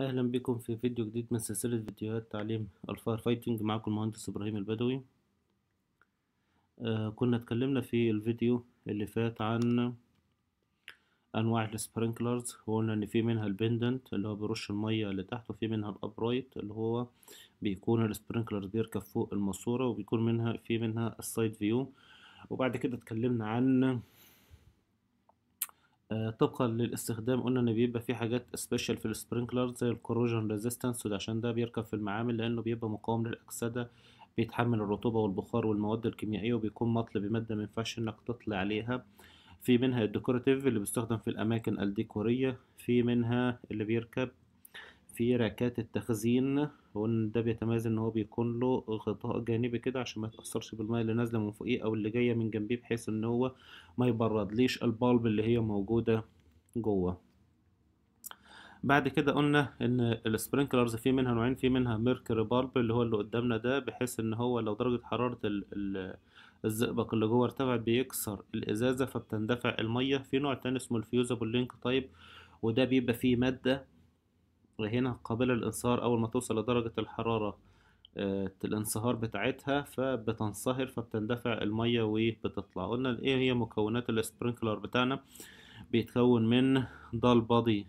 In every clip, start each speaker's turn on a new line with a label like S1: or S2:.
S1: اهلا بكم في فيديو جديد من سلسلة فيديوهات تعليم الفاير فايتنج معاكم المهندس ابراهيم البدوي آه كنا اتكلمنا في الفيديو اللي فات عن انواع السبرينكلرز وقلنا ان في منها البندنت اللي هو بيرش المية تحت وفي منها الابرايت اللي هو بيكون السبرينكلر بيركب فوق الماسورة وبيكون منها في منها السايد فيو وبعد كده اتكلمنا عن آه، طبقا للاستخدام قلنا ان بيبقى في حاجات سبيشال في السبرينكلر زي الكوروجن ريزيستنس وده عشان ده بيركب في المعامل لانه بيبقى مقاوم للاكسده بيتحمل الرطوبه والبخار والمواد الكيميائيه وبيكون مطل بماده ما ينفعش انك تطلع عليها في منها الديكوراتيف اللي بيستخدم في الاماكن الديكوريه في منها اللي بيركب في راكات التخزين وده بيتميز ان هو بيكون له غطاء جانبي كده عشان ما يتاثرش بالماء اللي نازله من فوقيه او اللي جايه من جنبيه بحيث ان هو ما يبردليش البالب اللي هي موجوده جوه بعد كده قلنا ان السبرينكلرز في منها نوعين في منها ميركوري بالب اللي هو اللي قدامنا ده بحيث ان هو لو درجه حراره الزئبق اللي جوه ارتفعت بيكسر الازازه فبتندفع الميه في نوع تاني اسمه الفيوزابل لينك تايب وده بيبقى فيه ماده هنا قابلة للانصهار أول ما توصل لدرجة الحرارة آه، الانصهار بتاعتها فبتنصهر فبتندفع المية وبتطلع قلنا ايه هي مكونات السبرنكلر بتاعنا بيتكون من ده آه، البادي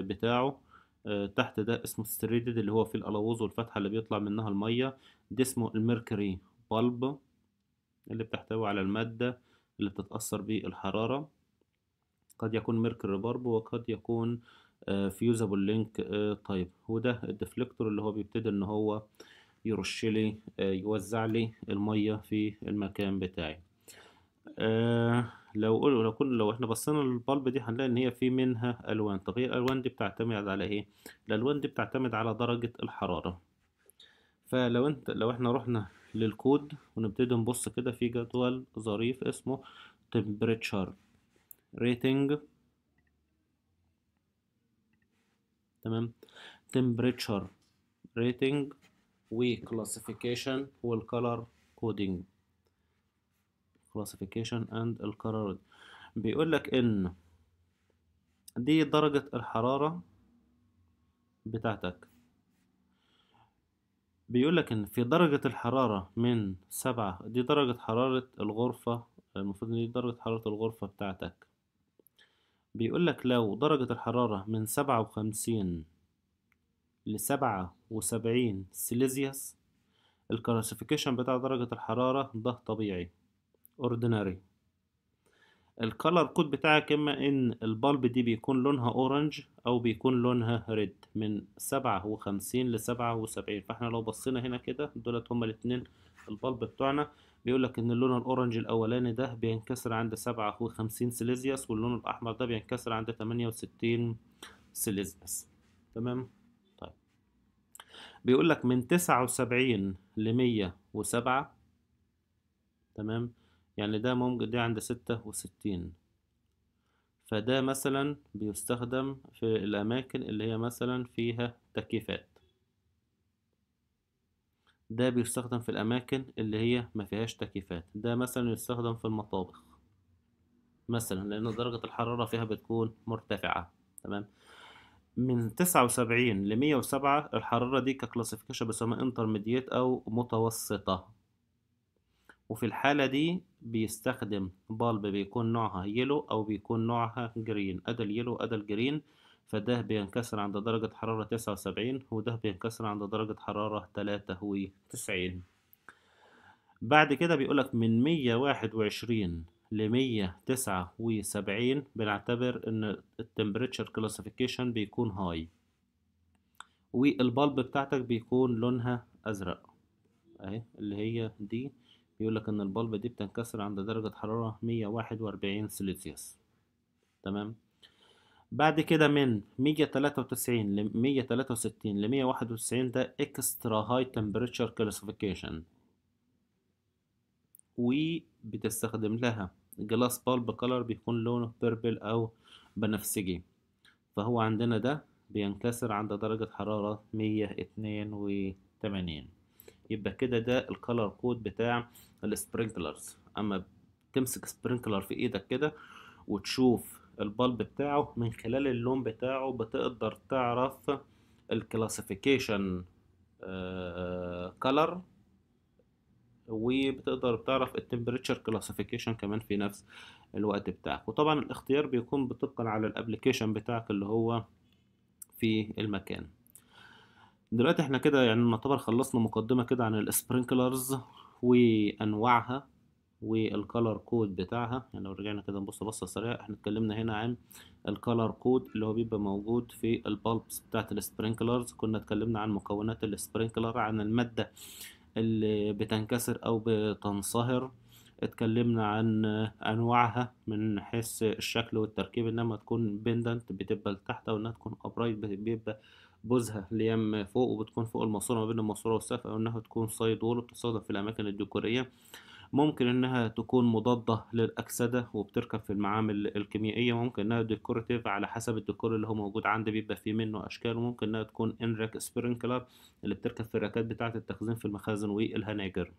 S1: بتاعه آه، تحت ده اسمه ستريدد اللي هو فيه الألاوز والفتحة اللي بيطلع منها المية ده اسمه الميركري بالب اللي بتحتوي على المادة اللي بتتأثر بالحرارة قد يكون ميركري بالب وقد يكون فيوزابل لينك تايب وده الديفليكتور اللي هو بيبتدي ان هو يرش لي آه، يوزع لي الميه في المكان بتاعي آه، لو لو كنا لو احنا بصينا للبلب دي هنلاقي ان هي في منها الوان طب هي الالوان دي بتعتمد على ايه الالوان دي بتعتمد على درجه الحراره فلو انت لو احنا رحنا للكود ونبتدي نبص كده في جدول ظريف اسمه temperature rating تمام temperature rating و classification والcolor coding classification and color بيقول لك ان دي درجة الحرارة بتاعتك بيقول لك ان في درجة الحرارة من سبعة دي درجة حرارة الغرفة المفروض ان دي درجة حرارة الغرفة بتاعتك بيقولك لو درجة الحرارة من سبعة وخمسين لسبعة وسبعين سيليزيوس الكلاسيفيكيشن بتاع درجة الحرارة ده طبيعي ordinary الكالر كود بتاعك اما ان البلب دي بيكون لونها اورنج او بيكون لونها ريد من سبعة وخمسين لسبعة وسبعين فاحنا لو بصينا هنا كده دولت هما الاتنين البلب بتوعنا بيقول لك ان اللون الاورنج الاولاني ده بينكسر عند 57 سيليزياس واللون الاحمر ده بينكسر عند 68 سيليزياس تمام طيب بيقول لك من 79 ل 107 تمام يعني ده ممكن ده عند 66 فده مثلا بيستخدم في الأماكن اللي هي مثلا فيها تكييفات ده بيستخدم في الأماكن اللي هي ما فيهاش تكييفات ده مثلا يستخدم في المطابخ مثلا لأن درجة الحرارة فيها بتكون مرتفعة تمام من تسعة وسبعين لمية وسبعة الحرارة دي ككلاسيفيكيشن بيسموها انترميديت أو متوسطة وفي الحالة دي بيستخدم بالب بيكون نوعها يلو أو بيكون نوعها جرين أدا اليلو أدا الجرين فده بينكسر عند درجة حرارة تسعة وسبعين وده بينكسر عند درجة حرارة تلاتة وتسعين بعد كده بيقولك من مية واحد وعشرين لمية تسعة وسبعين بنعتبر إن التمبريتشر كلاسيفيكيشن بيكون هاي والبلب بتاعتك بيكون لونها أزرق أهي اللي هي دي بيقولك إن البلب دي بتنكسر عند درجة حرارة مية واحد وأربعين سلسيوس تمام بعد كده من 193 ل 163 ل 191 ده اكسترا هاي تمبريتشر كلاسيفيكيشن وبتستخدم لها جلاس بالب كلر بيكون لونه بيربل او بنفسجي فهو عندنا ده بينكسر عند درجة حرارة 182 يبقى كده ده الكلر كود بتاع السبرينكلرز اما تمسك سبرينكلر في ايدك كده وتشوف البلب بتاعه من خلال اللون بتاعه بتقدر تعرف الكلاسيفيكيشن آه، كلر وبتقدر تعرف التمبريتشر كلاسيفيكيشن كمان في نفس الوقت بتاعك وطبعا الاختيار بيكون بطبقا على الابلكيشن بتاعك اللي هو في المكان دلوقتي احنا كده يعني نعتبر خلصنا مقدمة كده عن السبرينكلرز وانواعها والكالر كود بتاعها يعني لو رجعنا كده نبص بصه سريعه احنا اتكلمنا هنا عن الكالر كود اللي هو بيبقى موجود في البالبس بتاعه السبرينكلرز كنا اتكلمنا عن مكونات السبرينكلر عن الماده اللي بتنكسر او بتنصهر اتكلمنا عن انواعها من حيث الشكل والتركيب انما تكون بندنت بتبقى لتحت او انها تكون ابرايت بيبقى بوزها ليام فوق وبتكون فوق الماسوره ما بين الماسوره والسقف او انها تكون سايد وول بتستخدم في الاماكن الديكوريه ممكن انها تكون مضادة للأكسدة وبتركب في المعامل الكيميائية ممكن انها ديكورتيف على حسب الديكور اللي هو موجود عندي بيبقى فيه منه أشكال وممكن انها تكون انريك سبرينكلر اللي بتركب في الركات بتاعة التخزين في المخازن والهناجر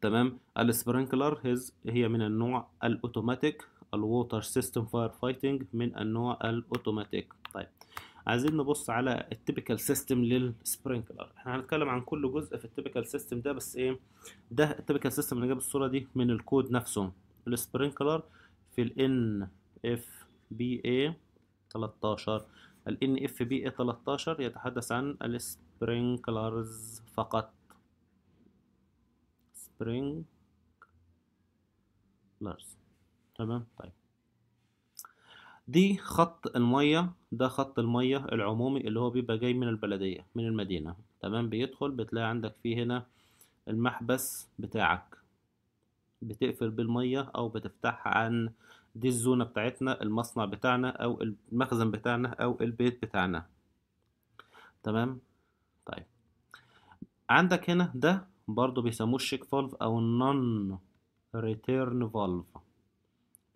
S1: تمام السبرينكلر هي من النوع الأوتوماتيك الووتر سيستم فاير فايتنج من النوع الأوتوماتيك عايزين نبص على التيبيكال سيستم للسبرينكلر احنا هنتكلم عن كل جزء في التيبيكال سيستم ده بس ايه ده التيبيكال سيستم اللي جاب الصوره دي من الكود نفسه السبرينكلر في ان اف بي اي 13 ان اف بي اي 13 يتحدث عن السبرينكلرز فقط سبرينكلرز تمام طيب دي خط المية ده خط المية العمومي اللي هو بيبقى جاي من البلدية من المدينة تمام بيدخل بتلاقي عندك فيه هنا المحبس بتاعك بتقفل بالمية أو بتفتحها عن دي الزونة بتاعتنا المصنع بتاعنا أو المخزن بتاعنا أو البيت بتاعنا تمام طيب عندك هنا ده برضو بيسموه الشيك فالف أو النون ريتيرن فالف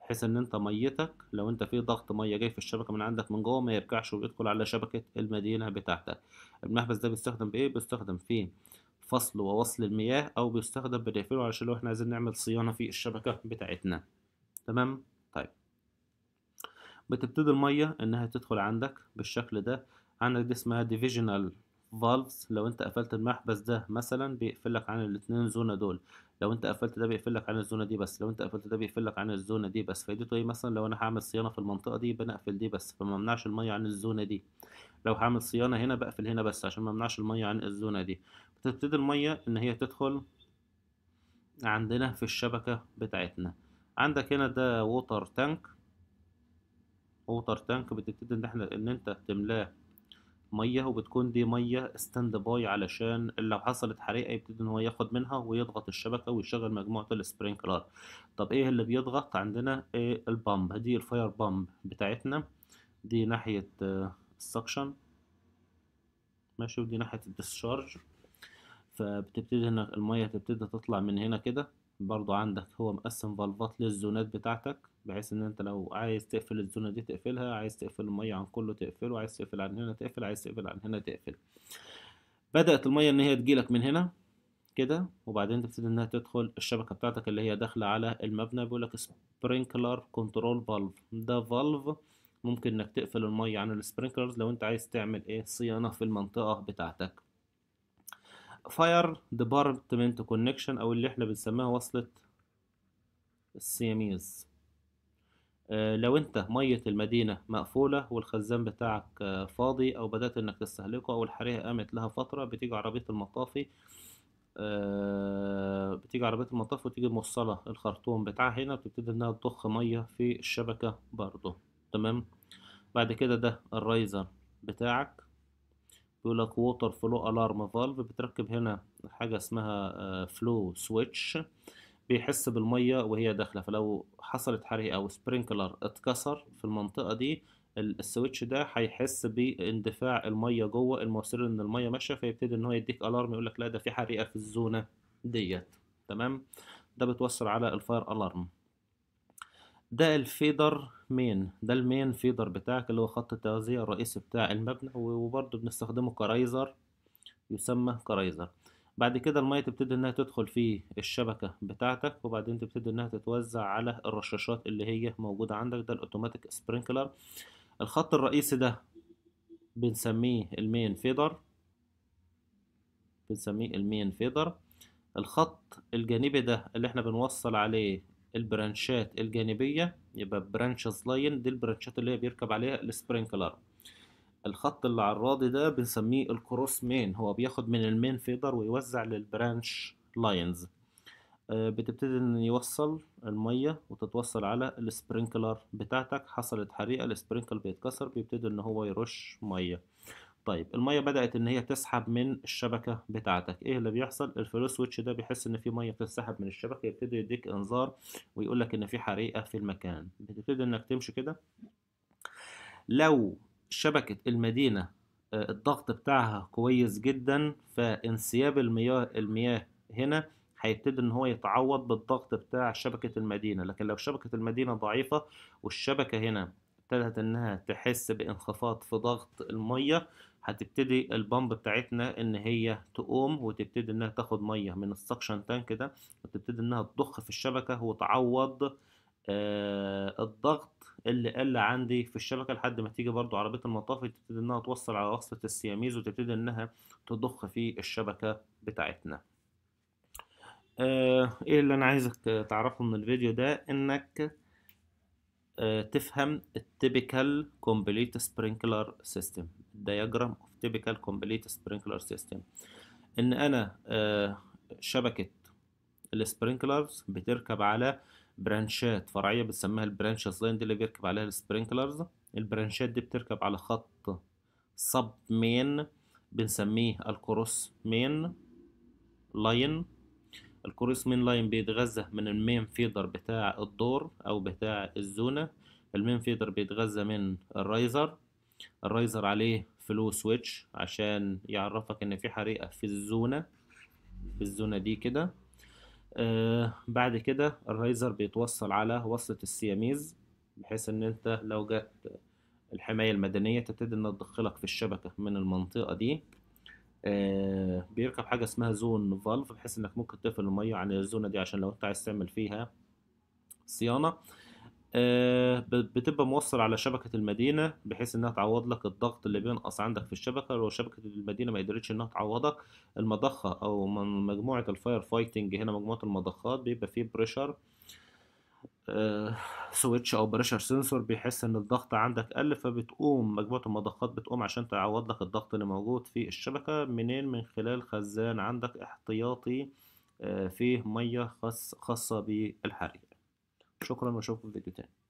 S1: بحيث ان انت ميتك لو انت في ضغط ميه جاي في الشبكه من عندك من جوه ما يرجعش ويدخل على شبكه المدينه بتاعتك المحبس ده بيستخدم بايه بيستخدم في فصل ووصل المياه او بيستخدم بنقفله علشان لو احنا عايزين نعمل صيانه في الشبكه بتاعتنا تمام طيب بتبتدي الميه انها تدخل عندك بالشكل ده عندك دي اسمها ديفيجنال فالفز لو انت قفلت المحبس ده مثلا بيقفلك عن الاتنين زونة دول لو انت قفلت ده بيقفل لك عن الزونه دي بس لو انت قفلت ده بيقفل لك عن الزونه دي بس فايدته ايه مثلا لو انا هعمل صيانه في المنطقه دي بنقفل دي بس فما امنعش الميه عن الزونه دي لو هعمل صيانه هنا بقفل هنا بس عشان ما امنعش الميه عن الزونه دي بتبتدي الميه ان هي تدخل عندنا في الشبكه بتاعتنا عندك هنا ده ووتر تانك ووتر تانك بتبتدي ان احنا ان انت تملاه ميه وبتكون دي ميه ستاند باي علشان لو حصلت حريقه يبتدي ان هو ياخد منها ويضغط الشبكه ويشغل مجموعه السبرينكلر طب ايه اللي بيضغط عندنا إيه البامب دي الفاير بامب بتاعتنا دي ناحيه السكشن آه، ماشي ودي ناحيه الديسشارج فبتبتدي هنا الميه تبتدي تطلع من هنا كده برضو عندك هو مقسم فالفات للزونات بتاعتك بحيث ان انت لو عايز تقفل الزونه دي تقفلها عايز تقفل الميه عن كله تقفله عايز تقفل عن هنا تقفل عايز تقفل عن هنا تقفل بدات الميه ان هي تجيلك من هنا كده وبعدين تبتدي انها تدخل الشبكه بتاعتك اللي هي داخله على المبنى بيقول لك سبرينكلر كنترول فالف ده فالف ممكن انك تقفل الميه عن السبرينكلرز لو انت عايز تعمل ايه صيانه في المنطقه بتاعتك فاير ديبارتمنت كونكشن او اللي احنا بنسميها وصله السياميز آه، لو انت مية المدينة مقفولة والخزان بتاعك آه، فاضي او بدأت انك تستهلكه او الحريقة قامت لها فترة بتيجي عربية المطافي آه، بتيجي عربية المطافي وتيجي موصلة الخرطوم بتاعها هنا بتبتدي انها تضخ مية في الشبكة برضو تمام بعد كده ده الرايزر بتاعك بيقول لك ووتر فلو الارم فالف بتركب هنا حاجة اسمها فلو سويتش بيحس بالمية وهي داخلة فلو حصلت حريقة أو سبرينكلر اتكسر في المنطقة دي السويتش ده هيحس باندفاع المية جوه المؤثر ان المية ماشية فيبتدي ان هو يديك الارم يقول لك لا ده في حريقة في الزونة ديت تمام ده بتوصل على الفاير الارم ده الفيدر مين ده المين فيدر بتاعك اللي هو خط التغذية الرئيسي بتاع المبنى وبرضه بنستخدمه كرايزر يسمى كرايزر بعد كده المية تبتدي انها تدخل في الشبكة بتاعتك وبعدين تبتدي انها تتوزع على الرشاشات اللي هي موجودة عندك ده الاوتوماتيك سبرينكلر الخط الرئيسي ده بنسميه المين فيدر بنسميه المين فيدر الخط الجانبي ده اللي احنا بنوصل عليه البرانشات الجانبية يبقى برانشز لاين دي البرانشات اللي هي بيركب عليها السبرينكلر الخط اللي على الراضي ده بنسميه الكروس مين هو بياخد من المين فيدر ويوزع للبرانش لاينز آه، بتبتدي ان يوصل المية وتتوصل على السبرينكلر بتاعتك حصلت حريقة السبرينكل بيتكسر بيبتدي ان هو يرش مية طيب المية بدأت ان هي تسحب من الشبكة بتاعتك ايه اللي بيحصل الفلو سويتش ده بيحس ان في مية بتسحب من الشبكة يبتدي يديك انذار ويقولك ان في حريقة في المكان بتبتدي انك تمشي كده لو شبكة المدينة آه، الضغط بتاعها كويس جدا فانسياب المياه المياه هنا هيبتدي ان هو يتعوض بالضغط بتاع شبكة المدينة لكن لو شبكة المدينة ضعيفة والشبكة هنا ابتدت انها تحس بانخفاض في ضغط المية هتبتدي البامب بتاعتنا ان هي تقوم وتبتدي انها تاخد مية من السكشن تانك ده وتبتدي انها تضخ في الشبكة وتعوض آه الضغط اللي قل عندي في الشبكة لحد ما تيجي برضو عربية المطافي تبتدي انها توصل على وصلة السياميز وتبتدي انها تضخ في الشبكة بتاعتنا آه، ايه اللي انا عايزك تعرفه من الفيديو ده انك آه، تفهم التيبيكال كومبليت سبرينكلر سيستم دياجرام اوف تيبيكال كومبليت سبرينكلر سيستم ان انا آه، شبكة السبرينكلرز بتركب على برانشات فرعيه بنسميها البرانشز لاين دي اللي بيركب عليها السبرينكلرز البرانشات دي بتركب على خط سب مين بنسميه الكروس مين لاين الكروس مين لاين بيتغذى من المين فيدر بتاع الدور او بتاع الزونه المين فيدر بيتغذى من الرايزر الرايزر عليه فلو سويتش عشان يعرفك ان في حريقه في الزونه في الزونه دي كده آه، بعد كده الريزر بيتوصل على وصلة السياميز بحيث ان انت لو جت الحماية المدنية تبتدي انها تدخلك في الشبكة من المنطقة دي آه، بيركب حاجة اسمها زون فالف بحيث انك ممكن تقفل المية عن الزونة دي عشان لو انت عايز تعمل فيها صيانة آه، بتبقى موصل على شبكة المدينة بحيث انها تعوض لك الضغط اللي بينقص عندك في الشبكة لو شبكة المدينة ما قدرتش انها تعوضك المضخة او من مجموعة الفاير فايتنج هنا مجموعة المضخات بيبقى فيه بريشر سويتش آه، او بريشر سنسور بيحس ان الضغط عندك قل فبتقوم مجموعة المضخات بتقوم عشان تعوض لك الضغط اللي موجود في الشبكة منين من خلال خزان عندك احتياطي آه، فيه مية خاصة بالحريق شكرا واشوفكم في فيديو تاني